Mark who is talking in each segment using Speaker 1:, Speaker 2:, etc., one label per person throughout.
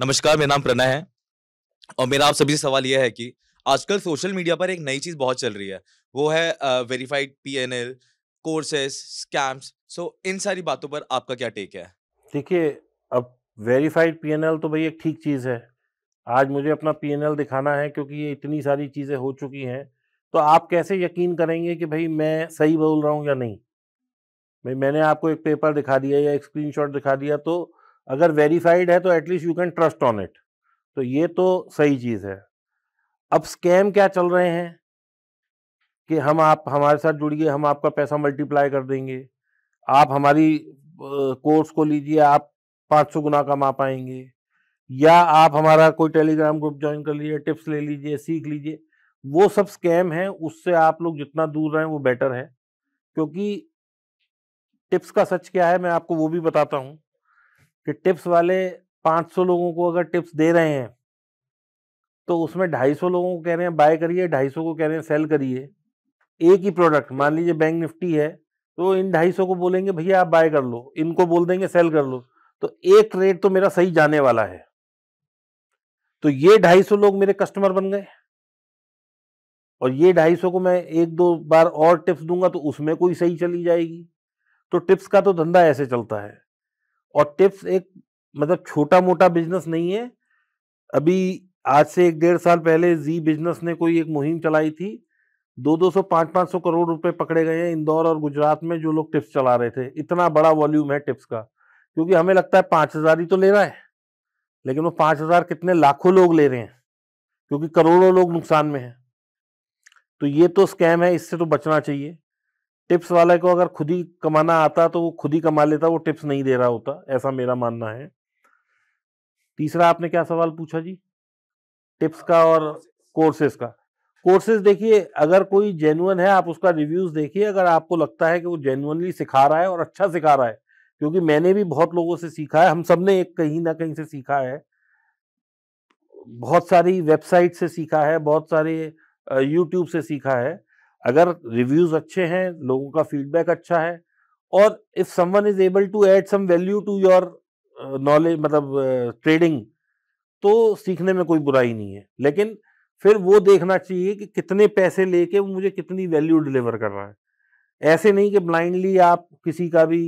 Speaker 1: नमस्कार मेरा नाम प्रणय है
Speaker 2: और मेरा आप सभी से सवाल यह है कि आजकल सोशल मीडिया पर एक नई चीज़ बहुत चल रही है वो है verified P N L courses scams so इन सारी बातों पर आपका क्या टेक है
Speaker 1: देखिए अब वेरीफाइड पी एन एल तो भाई एक ठीक चीज़ है आज मुझे अपना पी एन एल दिखाना है क्योंकि ये इतनी सारी चीज़ें हो चुकी हैं तो आप कैसे यकीन करेंगे कि भाई मैं सही बोल रहा हूँ या नहीं भाई मैंने आपको एक पेपर दिखा दिया या एक स्क्रीनशॉट दिखा दिया तो अगर वेरीफाइड है तो at least you can trust on it तो ये तो सही चीज़ है अब स्कैम क्या चल रहे हैं कि हम आप हमारे साथ जुड़िए हम आपका पैसा मल्टीप्लाई कर देंगे आप हमारी कोर्स को लीजिए आप पाँच सौ गुना कमा पाएंगे या आप हमारा कोई टेलीग्राम ग्रुप ज्वाइन कर लीजिए टिप्स ले लीजिए सीख लीजिए वो सब स्कैम है उससे आप लोग जितना दूर रहें वो बेटर है क्योंकि टिप्स का सच क्या है मैं आपको वो भी बताता हूँ कि टिप्स वाले 500 लोगों को अगर टिप्स दे रहे हैं तो उसमें 250 लोगों को कह रहे हैं बाय करिए 250 को कह रहे हैं सेल करिए एक ही प्रोडक्ट मान लीजिए बैंक निफ्टी है तो इन 250 को बोलेंगे भैया आप बाय कर लो इनको बोल देंगे सेल कर लो तो एक रेट तो मेरा सही जाने वाला है तो ये 250 लोग मेरे कस्टमर बन गए और ये 250 को मैं एक दो बार और टिप्स दूंगा तो उसमें कोई सही चली जाएगी तो टिप्स का तो धंधा ऐसे चलता है और टिप्स एक मतलब छोटा मोटा बिजनेस नहीं है अभी आज से एक डेढ़ साल पहले जी बिजनेस ने कोई एक मुहिम चलाई थी दो दो सौ पाँच पाँच सौ करोड़ रुपए पकड़े गए हैं इंदौर और गुजरात में जो लोग टिप्स चला रहे थे इतना बड़ा वॉल्यूम है टिप्स का क्योंकि हमें लगता है पाँच हजार ही तो ले रहा है लेकिन वो पाँच हजार कितने लाखों लोग ले रहे हैं क्योंकि करोड़ों लोग नुकसान में हैं तो ये तो स्कैम है इससे तो बचना चाहिए टिप्स वाले को अगर खुद ही कमाना आता तो वो खुद ही कमा लेता वो टिप्स नहीं दे रहा होता ऐसा मेरा मानना है तीसरा आपने क्या सवाल पूछा जी टिप्स का और कोर्सेज का कोर्सेज देखिए अगर कोई जेनुअन है आप उसका रिव्यूज देखिए अगर आपको लगता है कि वो जेनुअनली सिखा रहा है और अच्छा सिखा रहा है क्योंकि मैंने भी बहुत लोगों से सीखा है हम सब ने एक कहीं ना कहीं से सीखा है बहुत सारी वेबसाइट से सीखा है बहुत सारे यूट्यूब से सीखा है अगर रिव्यूज अच्छे हैं लोगों का फीडबैक अच्छा है और if someone is able to add some value to your knowledge मतलब ट्रेडिंग तो सीखने में कोई बुराई नहीं है लेकिन फिर वो देखना चाहिए कि कितने पैसे लेके वो मुझे कितनी वैल्यू डिलीवर कर रहा है ऐसे नहीं कि ब्लाइंडली आप किसी का भी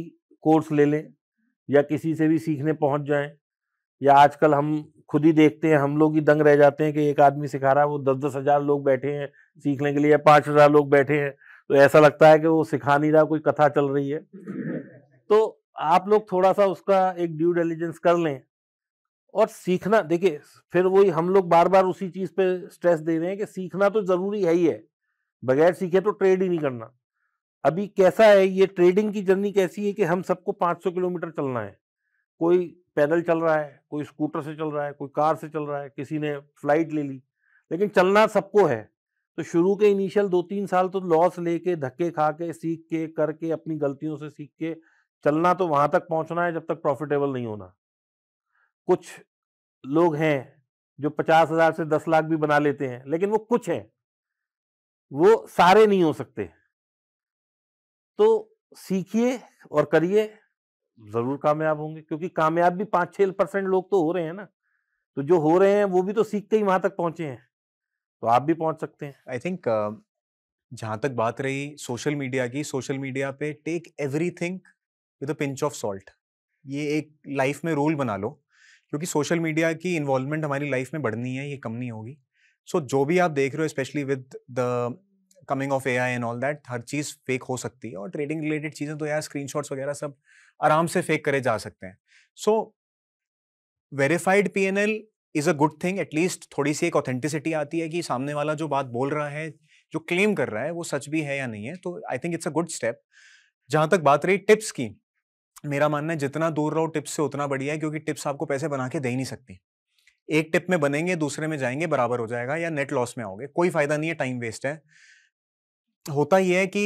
Speaker 1: कोर्स ले लें या किसी से भी सीखने पहुंच जाएं या आजकल हम खुद ही देखते हैं हम लोग ही दंग रह जाते हैं कि एक आदमी सिखा रहा है वो दस दस हज़ार लोग बैठे हैं सीखने के लिए पांच हजार लोग बैठे हैं तो ऐसा लगता है कि वो सिखा नहीं रहा कोई कथा चल रही है तो आप लोग थोड़ा सा उसका एक ड्यू डेलिजेंस कर लें और सीखना देखिए फिर वही हम लोग बार बार उसी चीज़ पे स्ट्रेस दे रहे हैं कि सीखना तो ज़रूरी है ही है बगैर सीखे तो ट्रेड ही नहीं करना अभी कैसा है ये ट्रेडिंग की जर्नी कैसी है कि हम सबको 500 किलोमीटर चलना है कोई पैदल चल रहा है कोई स्कूटर से चल रहा है कोई कार से चल रहा है किसी ने फ्लाइट ले ली लेकिन चलना सबको है तो शुरू के इनिशियल दो तीन साल तो लॉस लेके धक्के खा के सीख के करके अपनी गलतियों से सीख के चलना तो वहां तक पहुंचना है जब तक प्रॉफिटेबल नहीं होना कुछ लोग हैं जो पचास हजार से दस लाख भी बना लेते हैं लेकिन वो कुछ हैं वो सारे नहीं हो सकते तो सीखिए और करिए जरूर कामयाब होंगे क्योंकि कामयाब भी पांच छह परसेंट लोग तो हो रहे हैं ना तो जो हो रहे हैं वो भी तो सीख के ही वहां तक पहुंचे हैं तो आप भी पहुंच सकते हैं आई थिंक
Speaker 2: uh, जहां तक बात रही सोशल मीडिया की सोशल मीडिया पे take every thing with pinch of salt ये एक लाइफ में रूल बना लो क्योंकि सोशल मीडिया की इन्वॉल्वमेंट हमारी लाइफ में बढ़नी है ये कम नहीं होगी सो so, जो भी आप देख रहे हो specially with the coming of A I and all that हर चीज़ फेक हो सकती है और ट्रेडिंग रिलेटेड चीज़ें तो यार स्क्रीन वगैरह सब आराम से फेक करे जा सकते हैं so verified P N L is a good thing at least थोड़ी सी एक ऑथेंटिसिटी आती है कि सामने वाला जो बात बोल रहा है जो क्लेम कर रहा है वो सच भी है या नहीं है तो I think it's a good step जहां तक बात रही टिप्स की मेरा मानना है जितना दूर रहो टिप्स से उतना बढ़िया है क्योंकि टिप्स आपको पैसे बना के दे ही नहीं सकती एक टिप में बनेंगे दूसरे में जाएंगे बराबर हो जाएगा या नेट लॉस में आओगे कोई फायदा नहीं है टाइम वेस्ट है होता यह है कि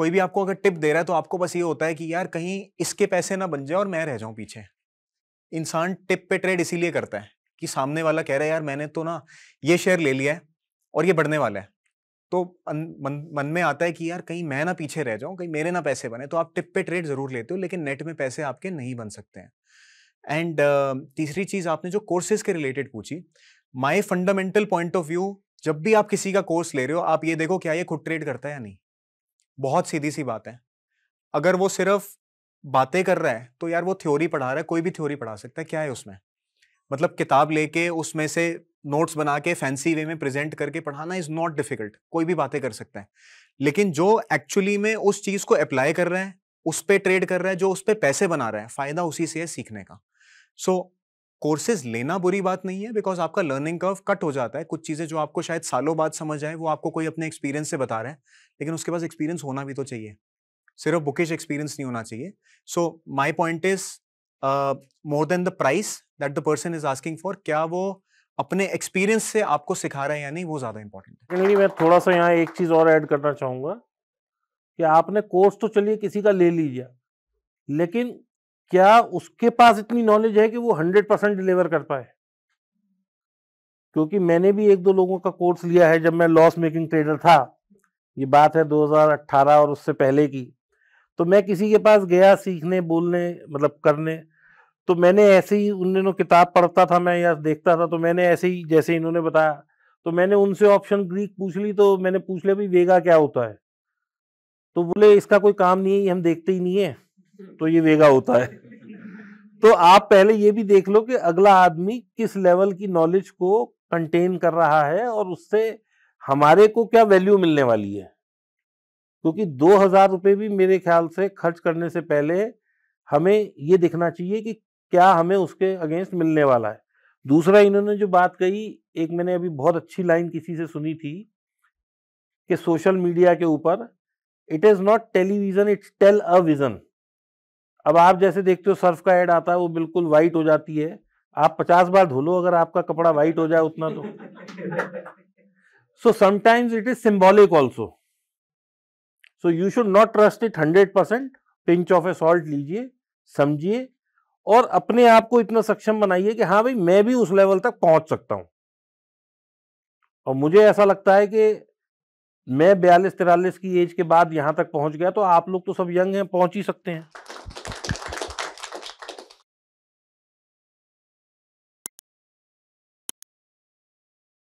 Speaker 2: कोई भी आपको अगर टिप दे रहा है तो आपको बस ये होता है कि यार कहीं इसके पैसे ना बन जाए और मैं रह जाऊं पीछे इंसान टिप पे ट्रेड इसीलिए करता है कि सामने वाला कह रहा है यार मैंने तो ना ये शेयर ले लिया है और ये बढ़ने वाला है तो मन, मन में आता है कि यार कहीं मैं ना पीछे रह जाऊं कहीं मेरे ना पैसे बने तो आप टिप पे ट्रेड ज़रूर लेते हो लेकिन नेट में पैसे आपके नहीं बन सकते हैं एंड uh, तीसरी चीज़ आपने जो कोर्सेज के रिलेटेड पूछी my fundamental point of view जब भी आप किसी का कोर्स ले रहे हो आप ये देखो क्या ये खुद ट्रेड करता है या नहीं बहुत सीधी सी बात है अगर वो सिर्फ बातें कर रहा है तो यार वो थ्योरी पढ़ा रहा है कोई भी थ्योरी पढ़ा सकता है क्या है उसमें मतलब किताब लेके उसमें से नोट्स बना के फैंसी वे में प्रेजेंट करके पढ़ाना इज़ नॉट डिफिकल्ट कोई भी बातें कर सकता है लेकिन जो एक्चुअली में उस चीज़ को अप्लाई कर रहे हैं उस पर ट्रेड कर रहा है जो उस पर पैसे बना रहा है फ़ायदा उसी से है सीखने का सो so, कोर्सेज लेना बुरी बात नहीं है बिकॉज आपका लर्निंग कर्व कट हो जाता है कुछ चीज़ें जो आपको शायद सालों बाद समझ आए वो आपको कोई अपने एक्सपीरियंस से बता रहा है लेकिन उसके पास एक्सपीरियंस होना भी तो चाहिए सिर्फ बुकिश एक्सपीरियंस नहीं होना चाहिए so my point is more than the price that the person is asking for क्या वो अपने एक्सपीरियंस से आपको सिखा रहा है या नहीं वो ज़्यादा इंपॉर्टेंट
Speaker 1: है मैं थोड़ा सा यहाँ एक चीज़ और ऐड करना चाहूंगा कि आपने कोर्स तो चलिए किसी का ले लीजिए लेकिन क्या उसके पास इतनी नॉलेज है कि वो हंड्रेड परसेंट डिलीवर कर पाए क्योंकि मैंने भी एक दो लोगों का कोर्स लिया है जब मैं लॉस मेकिंग ट्रेडर था ये बात है 2018 और उससे पहले की तो मैं किसी के पास गया सीखने बोलने मतलब करने तो मैंने ऐसे ही उन दिनों किताब पढ़ता था मैं या देखता था तो मैंने ऐसे ही जैसे इन्होंने बताया तो मैंने उनसे ऑप्शन ग्रीक पूछ ली तो मैंने पूछ लिया भाई वेगा क्या होता है तो बोले इसका कोई काम नहीं है हम देखते ही नहीं है तो ये वेगा होता है तो आप पहले ये भी देख लो कि अगला आदमी किस लेवल की नॉलेज को कंटेन कर रहा है और उससे हमारे को क्या वैल्यू मिलने वाली है क्योंकि दो हजार रुपये भी मेरे ख्याल से खर्च करने से पहले हमें ये देखना चाहिए कि क्या हमें उसके अगेंस्ट मिलने वाला है दूसरा इन्होंने जो बात कही एक मैंने अभी बहुत अच्छी लाइन किसी से सुनी थी कि सोशल मीडिया के ऊपर it is not television it's tell a vision अब आप जैसे देखते हो सर्फ का ऐड आता है वो बिल्कुल वाइट हो जाती है आप पचास बार धो लो अगर आपका कपड़ा वाइट हो जाए उतना तो so sometimes it is symbolic also so you should not trust it hundred percent pinch of a salt लीजिए समझिए और अपने आप को इतना सक्षम बनाइए कि हाँ भाई मैं भी उस लेवल तक पहुंच सकता हूं और मुझे ऐसा लगता है कि मैं बयालीस तिरालीस की एज के बाद यहां तक पहुंच गया तो आप लोग तो सब यंग हैं पहुंच ही सकते हैं